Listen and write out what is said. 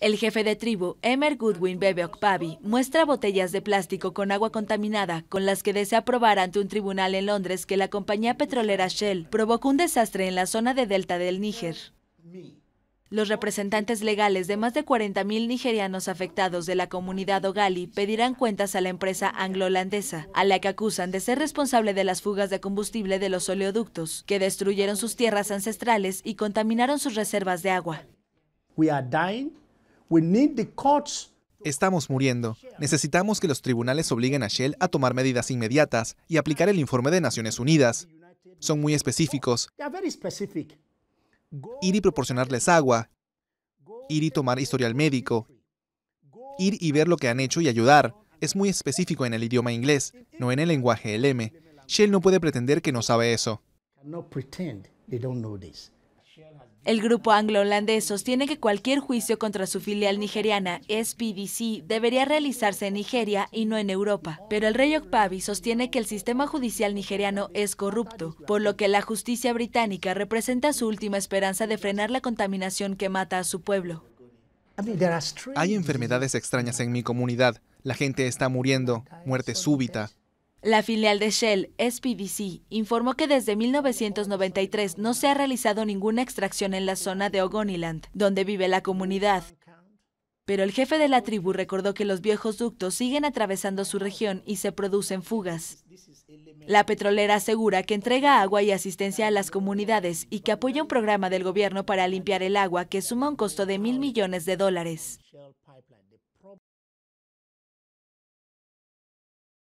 El jefe de tribu, Emer Goodwin Bebe Okpavi, muestra botellas de plástico con agua contaminada con las que desea probar ante un tribunal en Londres que la compañía petrolera Shell provocó un desastre en la zona de delta del Níger. Los representantes legales de más de 40.000 nigerianos afectados de la comunidad Ogali pedirán cuentas a la empresa anglo-holandesa, a la que acusan de ser responsable de las fugas de combustible de los oleoductos, que destruyeron sus tierras ancestrales y contaminaron sus reservas de agua. Estamos muriendo. Necesitamos que los tribunales obliguen a Shell a tomar medidas inmediatas y aplicar el informe de Naciones Unidas. Son muy específicos. Ir y proporcionarles agua. Ir y tomar historial médico. Ir y ver lo que han hecho y ayudar. Es muy específico en el idioma inglés, no en el lenguaje LM. Shell no puede pretender que no sabe eso. El grupo anglo-holandés sostiene que cualquier juicio contra su filial nigeriana, SPDC, debería realizarse en Nigeria y no en Europa. Pero el rey Okpavi sostiene que el sistema judicial nigeriano es corrupto, por lo que la justicia británica representa su última esperanza de frenar la contaminación que mata a su pueblo. Hay enfermedades extrañas en mi comunidad. La gente está muriendo, muerte súbita, la filial de Shell, SPDC, informó que desde 1993 no se ha realizado ninguna extracción en la zona de Ogoniland, donde vive la comunidad. Pero el jefe de la tribu recordó que los viejos ductos siguen atravesando su región y se producen fugas. La petrolera asegura que entrega agua y asistencia a las comunidades y que apoya un programa del gobierno para limpiar el agua que suma un costo de mil millones de dólares.